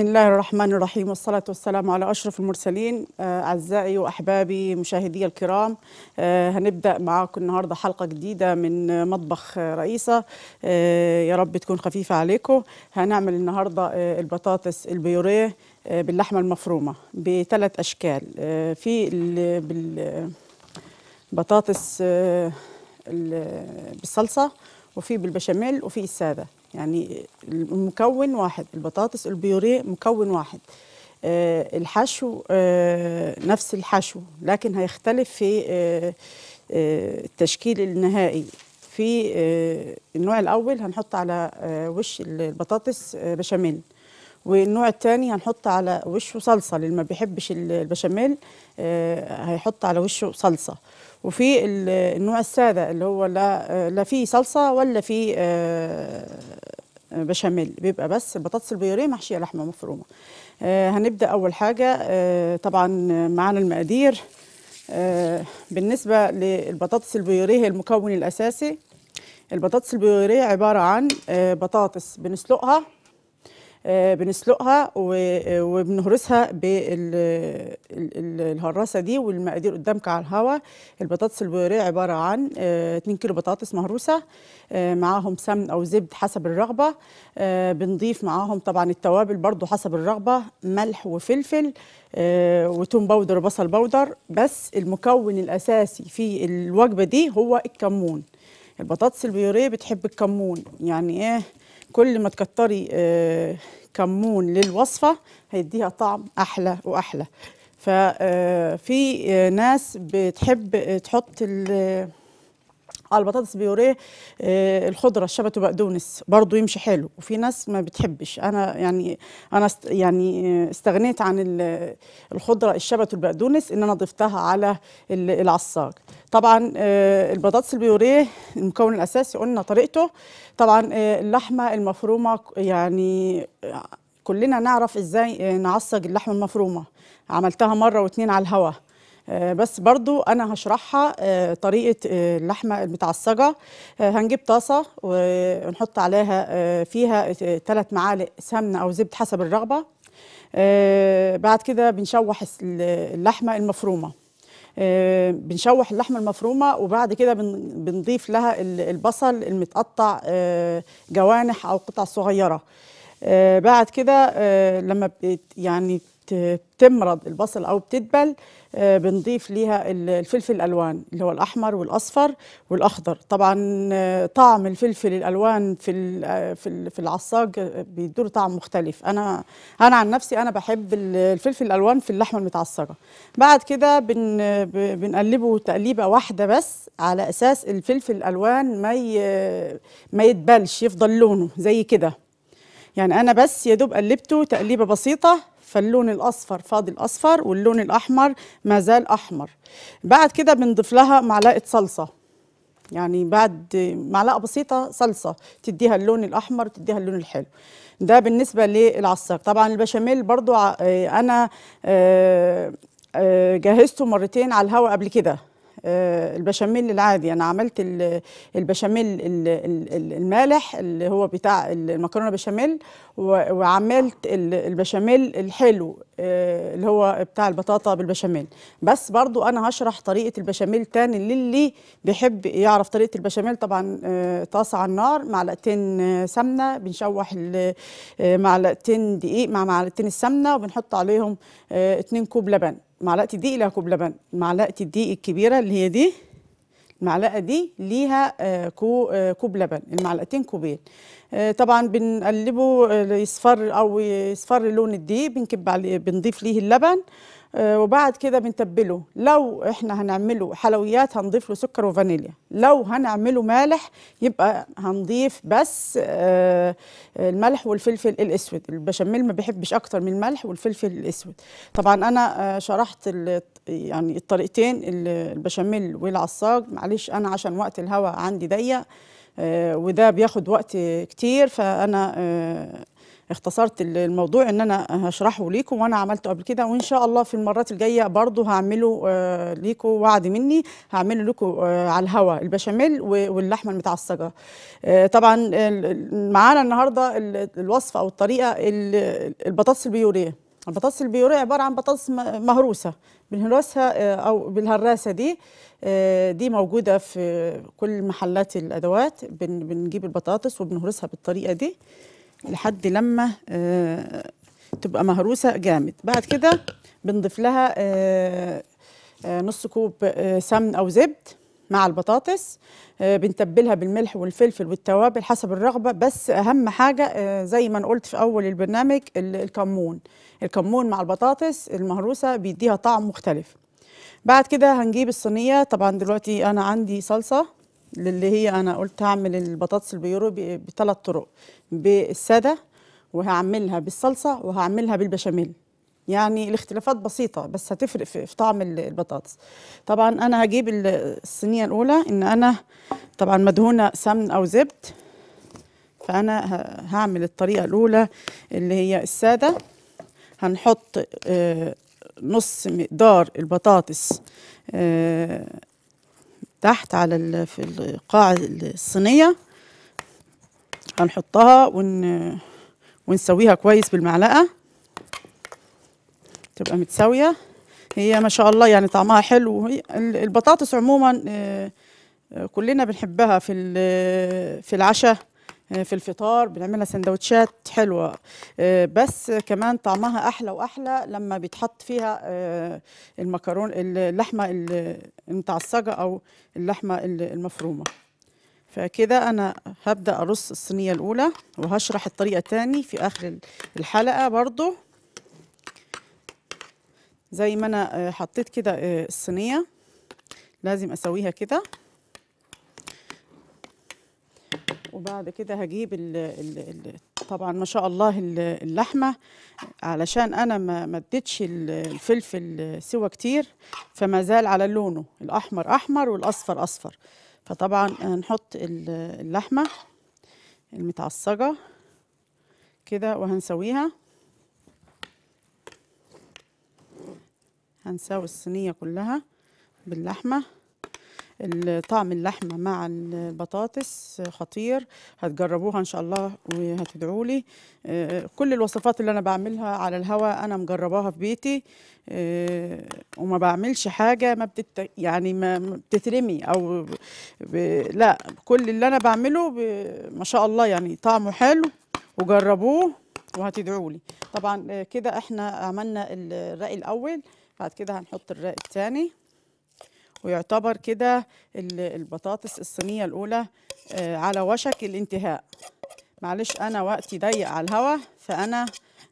بسم الله الرحمن الرحيم والصلاة والسلام على أشرف المرسلين أعزائي وأحبابي مشاهدي الكرام هنبدأ معاكم النهاردة حلقة جديدة من مطبخ رئيسة يا رب تكون خفيفة عليكم هنعمل النهاردة البطاطس البيوريه باللحمة المفرومة بثلاث أشكال في بطاطس بالصلصة وفي بالبشاميل وفي السادة يعني المكون واحد البطاطس البيوريه مكون واحد آه الحشو آه نفس الحشو لكن هيختلف في آه, آه، التشكيل النهائي في آه، النوع الاول هنحط على آه، وش البطاطس بشاميل والنوع الثاني هنحط على وشه صلصه اللي ما بيحبش البشاميل آه، هيحط على وشه صلصه وفي النوع الساده اللي هو لا آه، لا فيه صلصه ولا فيه آه، بشاميل بيبقى بس البطاطس البيوريه محشيه لحمه مفرومه هنبدا اول حاجه طبعا معانا المقادير بالنسبه للبطاطس البيوريه هي المكون الاساسي البطاطس البيوريه عباره عن بطاطس بنسلقها آه، بنسلقها آه، وبنهرسها بالهراسه دي والمقادير قدامك على الهواء البطاطس البوريه عباره عن 2 آه، كيلو بطاطس مهروسه معاهم سمن او زبد حسب الرغبه بنضيف معاهم طبعا التوابل برضو حسب الرغبه ملح وفلفل وتوم باودر وبصل باودر بس المكون الاساسي في الوجبه دي هو الكمون البطاطس البيوريه بتحب الكمون يعني ايه كل ما تكتري آه، كمون للوصفه هيديها طعم احلى واحلى ففي آه، آه، ناس بتحب تحط على البطاطس بيوريه آه، الخضره الشبت وبقدونس برضو يمشي حلو وفي ناس ما بتحبش انا يعني انا است يعني آه، استغنيت عن الخضره الشبت والبقدونس ان انا ضفتها على العصاج طبعا آه، البطاطس البيوريه المكون الاساسي قلنا طريقته طبعا اللحمه المفرومه يعني كلنا نعرف ازاي نعصج اللحمه المفرومه عملتها مره واتنين على الهواء آه، بس برضو أنا هشرحها آه، طريقة آه، اللحمة المتعصجة هنجيب طاسة ونحط عليها فيها ثلاث معالق سمنة أو زبد حسب الرغبة بعد كده بنشوح اللحمة المفرومة بنشوح اللحمة المفرومة وبعد كده بنضيف لها البصل المتقطع جوانح أو قطع صغيرة بعد كده لما يعني بتمرض البصل او بتدبل آه، بنضيف ليها الفلفل الالوان اللي هو الاحمر والاصفر والاخضر طبعا آه، طعم الفلفل الالوان في آه، في العصاج بيدور طعم مختلف انا انا عن نفسي انا بحب الفلفل الالوان في اللحمه المتعصجه بعد كده بن بنقلبه تقليبه واحده بس على اساس الفلفل الالوان ما ما يدبلش يفضل لونه زي كده يعني انا بس يا دوب قلبته تقليبه بسيطه فاللون الاصفر فاضل اصفر واللون الاحمر ما زال احمر بعد كده بنضيف لها معلقه صلصه يعني بعد معلقه بسيطه صلصه تديها اللون الاحمر تديها اللون الحلو ده بالنسبه للعصير طبعا البشاميل برضو آه، انا آه، آه، جهزته مرتين على الهواء قبل كده آه، البشاميل العادي انا عملت البشاميل المالح اللي هو بتاع المكرونه بشاميل وعملت البشاميل الحلو آه، اللي هو بتاع البطاطا بالبشاميل بس برضو انا هشرح طريقه البشاميل تاني للي بيحب يعرف طريقه البشاميل طبعا آه، طاسه على النار معلقتين سمنه بنشوح معلقتين دقيق مع معلقتين السمنه وبنحط عليهم 2 كوب لبن معلقه الدقيق ليها كوب لبن معلقه الدقيق الكبيره اللي هي دي المعلقه دي ليها آه، آه، كوب لبن المعلقتين كوبين آه، طبعا بنقلبه يصفر او يصفر لون الدقيق بنكب بنضيف ليه اللبن آه، وبعد كده بنتبله لو احنا هنعمله حلويات هنضيف له سكر وفانيليا لو هنعمله مالح يبقى هنضيف بس آه، الملح والفلفل الاسود البشاميل ما بيحبش اكتر من الملح والفلفل الاسود طبعا انا آه، شرحت يعني الطريقتين البشاميل والعصاج معلش انا عشان وقت الهواء عندي ضيق وده بياخد وقت كتير فانا اختصرت الموضوع ان انا هشرحه ليكم وانا عملته قبل كده وان شاء الله في المرات الجايه برضو هعمله آه، ليكم وعد مني هعمله لكم آه، على الهواء البشاميل واللحمه المتعصجه آه، طبعا معانا النهارده الوصفه او الطريقه البطاطس البيوريه البطاطس البيوريه عباره عن بطاطس مهروسه بنهرسها او بالهراسه دي دي موجوده في كل محلات الادوات بنجيب البطاطس وبنهرسها بالطريقه دي لحد لما آه، تبقى مهروسه جامد بعد كده بنضيف لها آه، آه، نص كوب سمن او زبد مع البطاطس بنتبلها بالملح والفلفل والتوابل حسب الرغبه بس اهم حاجه زي ما انا قلت في اول البرنامج الكمون الكمون مع البطاطس المهروسه بيديها طعم مختلف بعد كده هنجيب الصينيه طبعا دلوقتي انا عندي صلصه اللي هي انا قلت هعمل البطاطس البيورو بثلاث طرق بالساده وهعملها بالصلصه وهعملها بالبشاميل يعني الاختلافات بسيطة بس هتفرق في, طعم البطاطس طبعا أنا هجيب الصينية الأولى إن أنا طبعا مدهونة سمن أو زبد فأنا هعمل الطريقة الأولى اللي هي السادة هنحط آه، نص مقدار البطاطس آه، تحت على في القاع الصينية هنحطها ون... ونسويها كويس بالمعلقة تبقى متساوية هي ما شاء الله يعني طعمها حلو البطاطس عموما آه، آه، كلنا بنحبها في في العشاء آه، في الفطار بنعملها سندوتشات حلوه آه، بس كمان طعمها احلى واحلى لما بيتحط فيها آه، المكرون اللحمه المتعصجه او اللحمه المفرومه فكده انا هبدا ارص الصينيه الاولى وهشرح الطريقه تاني في اخر الحلقه برضو زي ما انا حطيت كده الصينيه لازم اسويها كده وبعد كده هجيب الـ الـ الـ طبعا ما شاء الله اللحمه علشان انا ما مدتش الفلفل سوى كتير فما زال على لونه الاحمر احمر والاصفر اصفر فطبعا هنحط اللحمه المتعصجه كده وهنسويها هنساوي الصينيه كلها باللحمه طعم اللحمه مع البطاطس خطير هتجربوها ان شاء الله وهتدعوا لي آه، كل الوصفات اللي انا بعملها على الهواء انا مجرباها في بيتي آه، وما بعملش حاجه ما بتت يعني ما بتترمي او ب... لا كل اللي انا بعمله ب... ما شاء الله يعني طعمه حلو وجربوه وهتدعوا لي طبعا آه، كده احنا عملنا الرأي الاول بعد كده هنحط الرأي الثاني ويعتبر كده البطاطس الصينية الأولى آه، على وشك الانتهاء معلش أنا وقتي ضيق على الهوا فأنا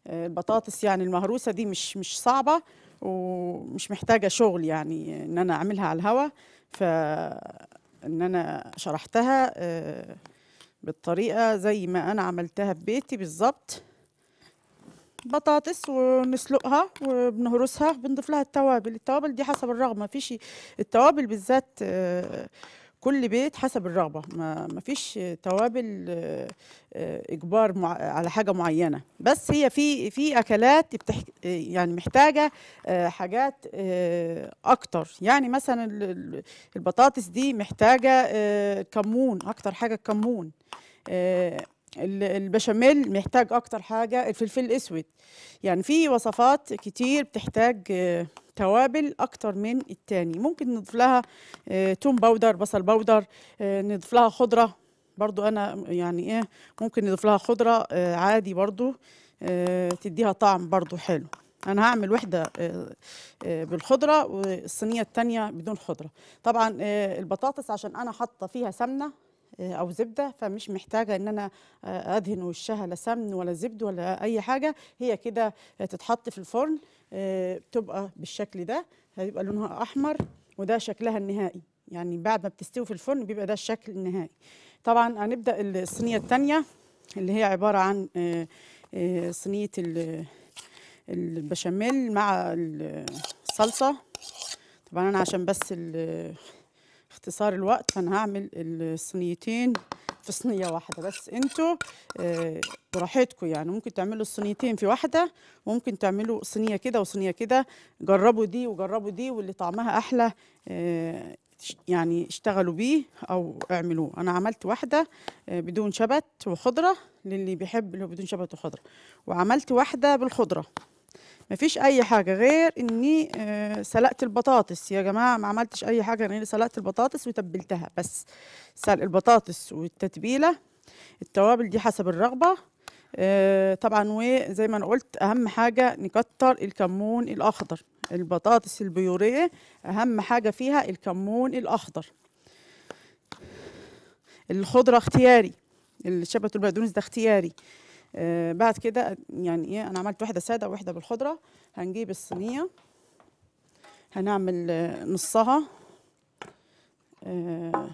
آه، البطاطس يعني المهروسة دي مش مش صعبة ومش محتاجة شغل يعني إن أنا أعملها على الهوا فإن أنا شرحتها آه، بالطريقة زي ما أنا عملتها في بيتي بالظبط بطاطس ونسلقها وبنهرسها بنضيف لها التوابل التوابل دي حسب الرغبه مفيش التوابل بالذات آه، كل بيت حسب الرغبه ما مفيش توابل آه، آه، اجبار على حاجه معينه بس هي في في اكلات يعني محتاجه حاجات اكتر يعني مثلا البطاطس دي محتاجه كمون اكتر حاجه الكمون البشاميل محتاج اكتر حاجه الفلفل الاسود يعني في وصفات كتير بتحتاج آه، توابل اكتر من التاني ممكن نضيف لها آه، توم باودر بصل باودر آه، نضيف لها خضره برضو انا يعني ايه ممكن نضيف لها خضره عادي برضو تديها طعم برضو حلو انا هعمل وحده بالخضره والصينيه التانية بدون خضره طبعا البطاطس عشان انا حاطه فيها سمنه آه، او زبده فمش محتاجه ان انا آه، ادهن وشها لا سمن ولا زبد ولا اي حاجه هي كده تتحط في الفرن آه، بتبقى بالشكل ده هيبقى لونها احمر وده شكلها النهائي يعني بعد ما بتستوي في الفرن بيبقى ده الشكل النهائي طبعا هنبدا الصينيه الثانيه اللي هي عباره عن صينيه البشاميل مع الصلصه طبعا انا عشان بس اختصار الوقت فانا هعمل الصينيتين في صينيه واحده بس انتوا آه، براحتكم يعني ممكن تعملوا الصينيتين في واحده وممكن تعملوا صينيه كده وصينيه كده جربوا دي وجربوا دي واللي طعمها احلى آه، يعني اشتغلوا بيه او اعملوه انا عملت واحده آه، بدون شبت وخضره للي بيحب اللي بدون شبت وخضره وعملت واحده بالخضره مفيش اي حاجه غير اني آه، سلقت البطاطس يا جماعه ما عملتش اي حاجه غير سلقت البطاطس وتبلتها بس سلق البطاطس والتتبيله التوابل دي حسب الرغبه آه، طبعا وزي ما انا قلت اهم حاجه نكتر الكمون الاخضر البطاطس البيوريه اهم حاجه فيها الكمون الاخضر الخضره اختياري الشبت البقدونس ده اختياري آه، بعد كده يعني ايه انا عملت واحده ساده وواحده بالخضره هنجيب الصينيه هنعمل آه، نصها آه،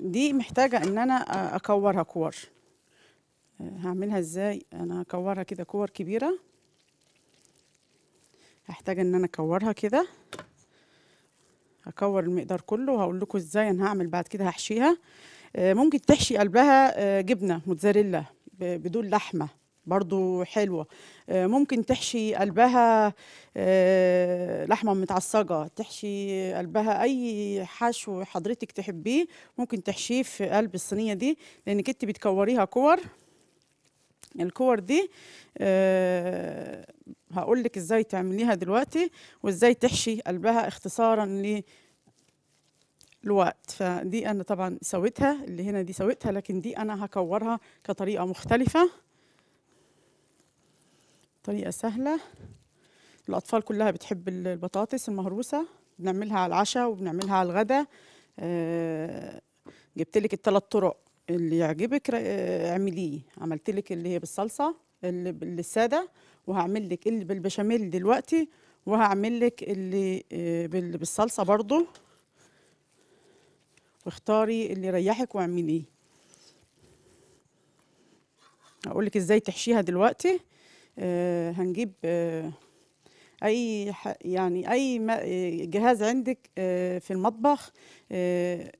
دي محتاجه ان انا اكورها كور هعملها ازاي انا هكورها كده كور كبيره هحتاج ان انا اكورها كده هكور المقدار كله وهقول لكم ازاي انا هعمل بعد كده هحشيها آه، ممكن تحشي قلبها آه، جبنه موتزاريلا بدون لحمه برضو حلوة آه، ممكن تحشي قلبها لحمة متعصجة تحشي قلبها أي حشو حضرتك تحبيه ممكن تحشيه في قلب الصينية دي لأنك انت بتكوريها كور الكور دي هقولك ازاي تعمليها دلوقتي وازاي تحشي قلبها اختصارا الوقت فدي انا طبعا سويتها اللي هنا دي سويتها لكن دي انا هكورها كطريقه مختلفه طريقه سهله الاطفال كلها بتحب البطاطس المهروسه بنعملها على العشاء وبنعملها على الغدا آه، جبت لك الثلاث طرق اللي يعجبك آه، اعمليه عملت لك اللي هي بالصلصه اللي بالساده وهعمل لك اللي بالبشاميل دلوقتي وهعمل لك اللي آه، بالصلصه برضو واختاري اللي يريحك واعمليه لك ازاي تحشيها دلوقتي آه هنجيب آه اي يعني اي جهاز عندك آه في المطبخ آه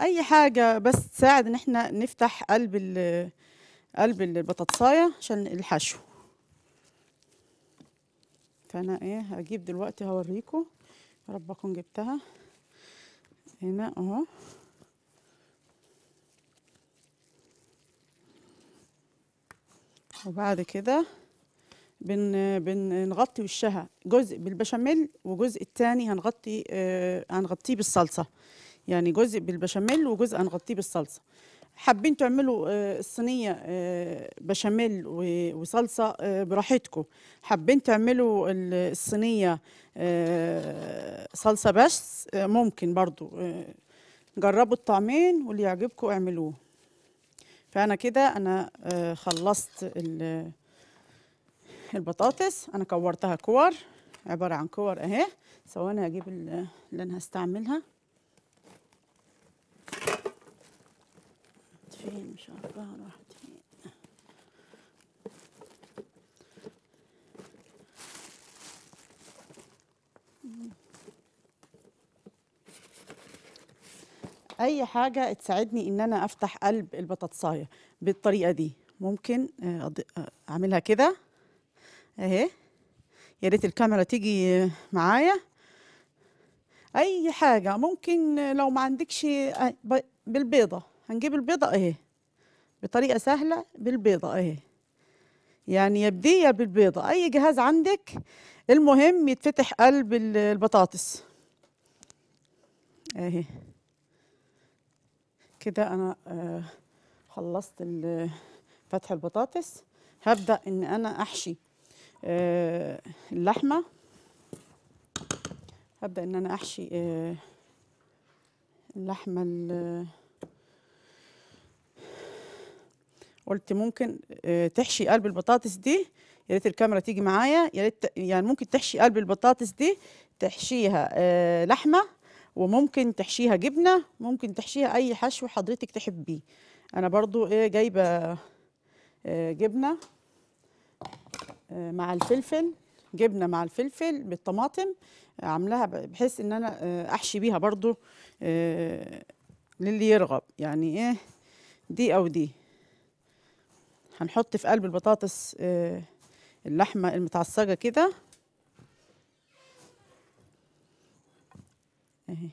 اي حاجه بس تساعد ان احنا نفتح قلب قلب البطاطسايه عشان الحشو فانا ايه هجيب دلوقتي هوريكم يا رب اكون جبتها هنا اهو وبعد كده بن بنغطي وشها جزء بالبشاميل وجزء التاني هنغطي آه هنغطيه بالصلصه يعني جزء بالبشاميل وجزء هنغطيه بالصلصه حابين تعملوا الصينيه آه، آه، بشاميل وصلصه آه، براحتكم حابين تعملوا الصينيه صلصه بس ممكن برضو جربوا الطعمين واللي يعجبكم اعملوه فانا كده انا خلصت البطاطس انا كورتها كور عباره عن كور اهي سواء هجيب اللي انا هستعملها فين مش عارفة راحت فين اي حاجه تساعدني ان انا افتح قلب البطاطسايه بالطريقه دي ممكن آه، آه، اعملها كده اهي يا ريت الكاميرا تيجي معايا اي حاجه ممكن لو ما عندكش آه، بالبيضه هنجيب البيضة اهي بطريقة سهلة بالبيضة اهي يعني يبدية بالبيضة أي جهاز عندك المهم يتفتح قلب البطاطس اهي كده أنا آه، خلصت فتح البطاطس هبدأ إن أنا أحشي آه، اللحمة هبدأ إن أنا أحشي آه، اللحمة اللحمة قلت ممكن آه، تحشي قلب البطاطس دي يا ريت الكاميرا تيجي معايا يا ريت يعني ممكن تحشي قلب البطاطس دي تحشيها آه، لحمه وممكن تحشيها جبنه ممكن تحشيها اي حشو حضرتك تحبيه انا برضو ايه جايبه آه، جبنه مع الفلفل جبنه مع الفلفل بالطماطم عاملاها بحيث ان انا احشي بيها برضو للي يرغب يعني ايه دي او دي هنحط في قلب البطاطس آه، اللحمة المتعصجة كده اهي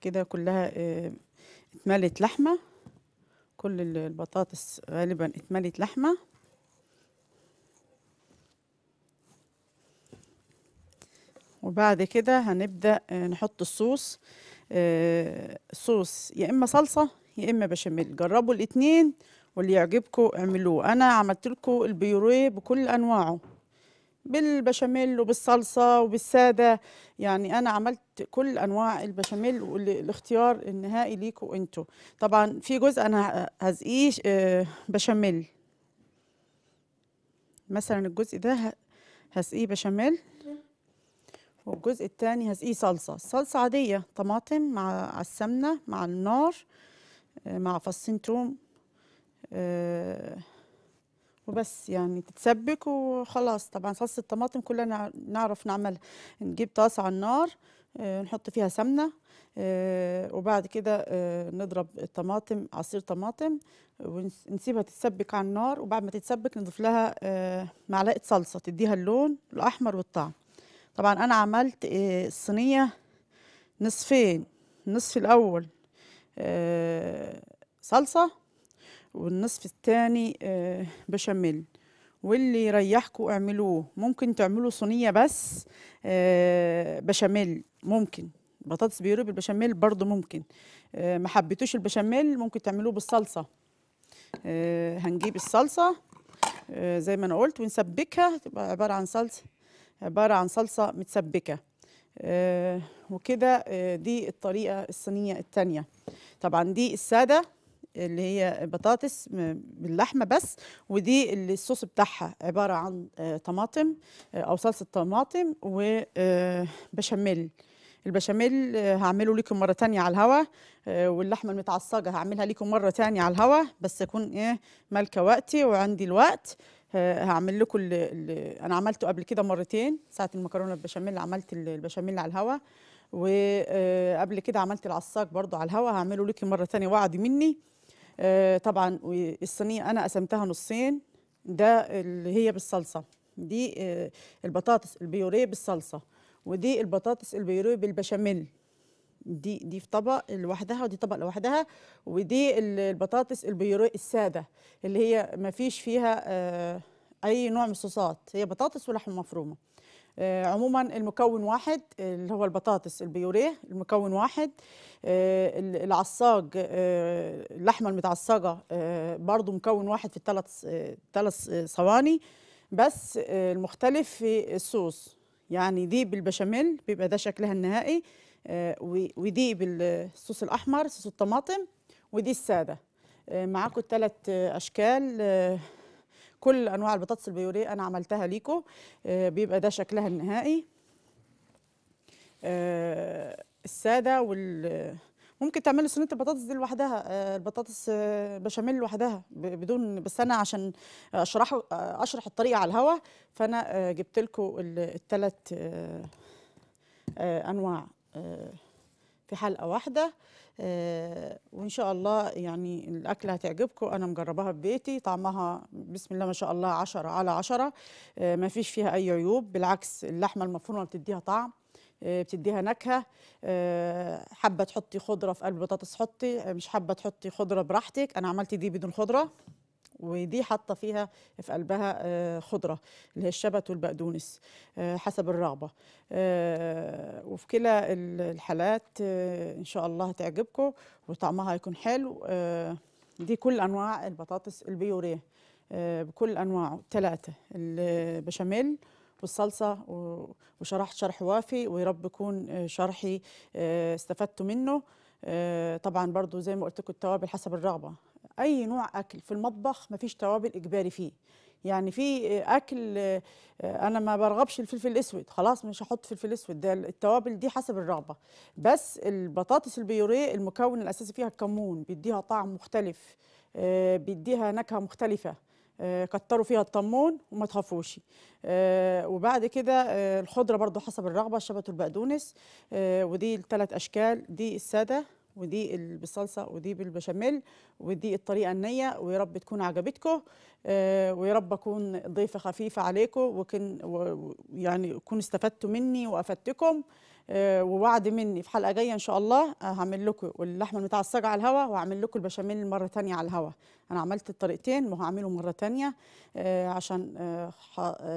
كده كلها آه، اتملت لحمة كل البطاطس غالبا اتملت لحمة وبعد كده هنبدأ آه، نحط الصوص صوص يا إما صلصة يا إما بشاميل جربوا الاتنين واللي يعجبكم اعملوه انا عملت لكم البيوريه بكل انواعه بالبشاميل وبالصلصه وبالساده يعني انا عملت كل انواع البشاميل والاختيار النهائي ليكوا انتوا طبعا في جزء انا هزقيه آه، بشاميل مثلا الجزء ده هسقيه بشاميل والجزء التاني هسقيه صلصة صلصة عادية طماطم مع السمنة مع النار آه، مع فصين توم آه، وبس يعني تتسبك وخلاص طبعا صلصه الطماطم كلنا نعرف نعملها نجيب طاسه على النار آه، نحط فيها سمنه آه، وبعد كده نضرب الطماطم عصير طماطم ونسيبها تتسبك على النار وبعد ما تتسبك نضيف لها معلقه صلصه تديها اللون الاحمر والطعم طبعا انا عملت الصينيه نصفين النصف الاول صلصه والنصف الثاني آه، بشاميل واللي يريحكم اعملوه ممكن تعملوا صينيه بس آه، بشاميل ممكن بطاطس بيوري بالبشاميل برضو ممكن آه، ما حبيتوش البشاميل ممكن تعملوه بالصلصه هنجيب الصلصه زي ما انا قلت ونسبكها تبقى عباره عن صلصه عباره عن صلصه متسبكه وكده دي الطريقه الصينيه الثانيه طبعا دي الساده اللي هي بطاطس باللحمه بس ودي اللي الصوص بتاعها عباره عن آه، طماطم آه، او صلصه طماطم وبشاميل آه، البشاميل هعمله لكم مره تانية على الهوا واللحمه المتعصجه هعملها لكم مره تانية على الهوا بس اكون ايه مالكه وقتي وعندي الوقت هعمل لكم اللي انا عملته قبل كده مرتين ساعه المكرونه البشاميل عملت البشاميل على الهوا وقبل كده عملت العصاق برضو على الهوا هعمله لكم مره تانية وعد مني آه، طبعا الصينيه انا قسمتها نصين ده اللي هي بالصلصه دي آه، البطاطس البيوريه بالصلصه ودي البطاطس البيوريه بالبشاميل دي دي في طبق لوحدها ودي طبق لوحدها ودي البطاطس البيوريه الساده اللي هي ما فيش فيها آه، اي نوع من الصوصات هي بطاطس ولحمه مفرومه آه، عموما المكون واحد اللي هو البطاطس البيوريه المكون واحد آه، العصاج آه، اللحمه المتعصجه برضو مكون واحد في الثلاث ثلاث صواني بس المختلف في الصوص يعني دي بالبشاميل بيبقى ده شكلها النهائي ودي بالصوص الاحمر صوص الطماطم ودي الساده معاكم الثلاث اشكال كل انواع البطاطس البيوريه انا عملتها ليكو آه، بيبقى ده شكلها النهائي آه، الساده وال ممكن تعملي صينيه البطاطس دي لوحدها آه، البطاطس بشاميل لوحدها بدون بس انا عشان اشرح اشرح الطريقه على الهواء فانا جبت لكم الثلاث انواع في حلقه واحده آه، وان شاء الله يعني الاكله هتعجبكم انا مجرباها في بيتي طعمها بسم الله ما شاء الله 10 على 10 آه، ما فيش فيها اي عيوب بالعكس اللحمه المفرومه بتديها طعم آه، بتديها نكهه حابه تحطي خضره في قلب البطاطس حطي مش حابه تحطي خضره براحتك انا عملت دي بدون خضره ودي حاطه فيها في قلبها آه، خضره اللي هي الشبت والبقدونس آه، حسب الرغبه آه، وفي كلا الحالات ان شاء الله هتعجبكم وطعمها هيكون حلو دي كل انواع البطاطس البيوريه بكل انواعه ثلاثه البشاميل والصلصه وشرحت شرح وافي ويا رب يكون شرحي استفدتوا منه طبعا برضو زي ما قلت لكم التوابل حسب الرغبه اي نوع اكل في المطبخ مفيش توابل اجباري فيه يعني في اكل آه، انا ما برغبش الفلفل الاسود خلاص مش هحط فلفل اسود ده التوابل دي حسب الرغبه بس البطاطس البيوريه المكون الاساسي فيها الكمون بيديها طعم مختلف آه، بيديها نكهه مختلفه آه، كتروا فيها الطمون وما تخافوش وبعد كده الخضره برضو حسب الرغبه الشبت والبقدونس ودي الثلاث اشكال دي الساده ودي بالصلصه ودي بالبشاميل ودي الطريقه النيه ويا رب تكون عجبتكم آه، ويا رب اكون ضيفه خفيفه عليكم وكن يعني تكونوا استفدتوا مني وافدتكم آه، ووعد مني في حلقه جايه ان شاء الله آه، هعمل لكم اللحمه المتعصجه على الهوا وهعمل لكم البشاميل مره تانية على الهوا انا عملت الطريقتين وهعمله مره تانية عشان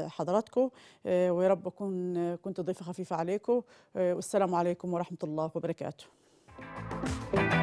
حضراتكم ويا رب اكون كنت ضيفه خفيفه عليكم والسلام عليكم ورحمه الله وبركاته Thank you.